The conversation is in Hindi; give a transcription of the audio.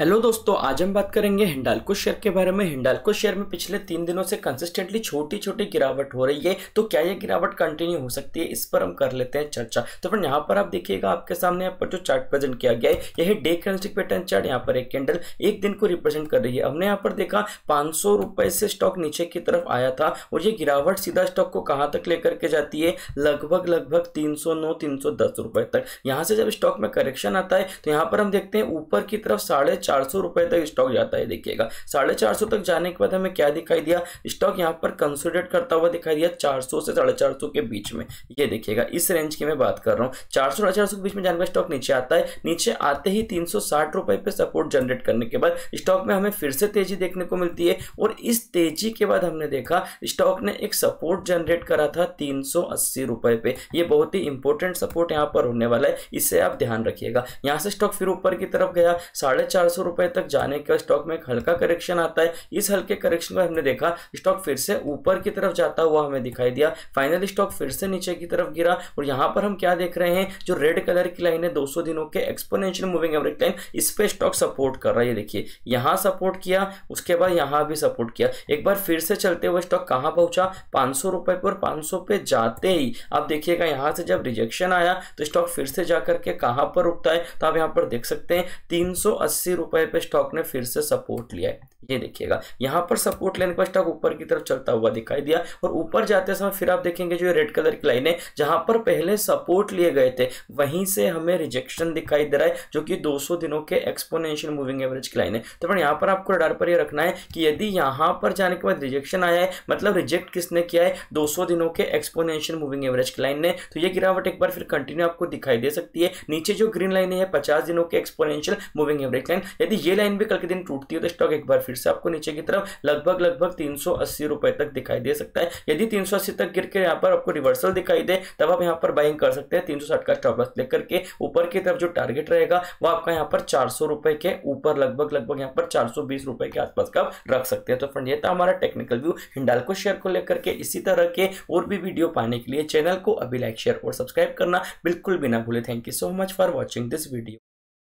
हेलो दोस्तों आज हम बात करेंगे हिंडालको शेयर के बारे में हिंडालको शेयर में पिछले तीन दिनों से कंसिस्टेंटली छोटी छोटी गिरावट हो रही है तो क्या ये गिरावट कंटिन्यू हो सकती है इस पर हम कर लेते हैं चर्चा तो फिर यहाँ पर आप देखिएगा आपके सामने यहाँ पर जो चार्ट प्रेजेंट किया गया है यह डे करेंस्टिक पैटर्न चार्ट यहाँ पर एक कैंडल एक दिन को रिप्रेजेंट कर रही है हमने यहाँ पर देखा पाँच से स्टॉक नीचे की तरफ आया था और ये गिरावट सीधा स्टॉक को कहाँ तक लेकर के जाती है लगभग लगभग तीन सौ तक यहाँ से जब स्टॉक में करेक्शन आता है तो यहाँ पर हम देखते हैं ऊपर की तरफ साढ़े चार सौ रुपए तक स्टॉक जाता है देखिएगा साढ़े चार सौ तक जाने के बाद हमें क्या दिखाई दिया स्टॉक यहाँ पर कंसोलिडेट करता हुआ दिखाई दिया चार सौ से साढ़े चार सौ के बीच में ये देखिएगा इस रेंज की मैं बात कर रहा हूँ चार सौ साढ़े चार सौ के बीच में जाने का स्टॉक नीचे आता है नीचे आते ही तीन सौ साठ रुपये पे सपोर्ट जनरेट करने के बाद स्टॉक में हमें फिर से तेजी देखने को मिलती है और इस तेजी के बाद हमने देखा स्टॉक ने एक सपोर्ट जनरेट करा था तीन सौ अस्सी रुपये पे ये बहुत ही इंपॉर्टेंट सपोर्ट यहाँ पर होने वाला है इसे आप ध्यान रखिएगा यहाँ से स्टॉक फिर ऊपर की तरफ गया साढ़े चार सौ रुपए तक जाने का स्टॉक में एक हल्का करेक्शन आता है इस हल्के करेक्शन में हमने देखा स्टॉक फिर से ऊपर की तरफ जाता हुआ हमें दिखाई दिया फाइनल स्टॉक फिर से नीचे की तरफ गिरा और यहां पर हम क्या देख रहे हैं जो रेड कलर की लाइन है दो दिनों के एक्सपोनेंशियल मूविंग एवरेज लाइन इस पर स्टॉक सपोर्ट कर रहा है देखिए यहां सपोर्ट किया उसके बाद यहां भी सपोर्ट किया एक बार फिर से चलते हुए स्टॉक कहां पहुंचा पांच सौ रुपए पर पांच सौ पे जाते ही आप देखिएगा यहां से जब रिजेक्शन आया तो स्टॉक फिर से जाकर के कहां पर रुकता है तो आप यहां पर देख सकते हैं तीन सौ अस्सी रुपए पे स्टॉक ने फिर से सपोर्ट लिया है ये देखिएगा यहाँ पर सपोर्ट लेने पर स्टॉक ऊपर की तरफ चलता हुआ दिखाई दिया और ऊपर जाते समय फिर आप देखेंगे जो रेड कलर की लाइन है जहां पर पहले सपोर्ट लिए गए थे वहीं से हमें रिजेक्शन दिखाई दे रहा है जो कि 200 दिनों के एक्सपोनेंशियल मूविंग एवरेज की लाइन है तो फिर यहाँ पर आपको डर पर यह रखना है कि यदि यहाँ पर जाने के बाद रिजेक्शन आया है मतलब रिजेक्ट किसने किया है दो दिनों के एक्सपोनेंशियल मूविंग एवरेज की लाइन ने तो ये गिरावट एक बार फिर कंटिन्यू आपको दिखाई दे सकती है नीचे जो ग्रीन लाइन है पचास दिनों के एक्सपोनेंशियल मूविंग एवरेज लाइन यदि ये लाइन भी कल के दिन टूटती है तो स्टॉक एक बार फिर से आपको नीचे की तरफ लगभग लगभग तीन रुपए तक दिखाई दे सकता है यदि तीन तक गिर के यहाँ पर आपको रिवर्सल दिखाई दे तब आप यहाँ पर बाइंग कर सकते हैं तीन का स्टॉप लॉस लेकर के ऊपर की तरफ जो टारगेट रहेगा वो आपका यहाँ पर चार रुपए के ऊपर लगभग लगभग यहाँ पर चार रुपए के आसपास का रख सकते हैं तो फ्रेंड ये था हमारा टेक्निकल व्यू हिंडालको शेयर को लेकर के इसी तरह के और भी वीडियो पाने के लिए चैनल को अभी लाइक शेयर और सब्सक्राइब करना बिल्कुल भी ना भूले thank you so much for watching this video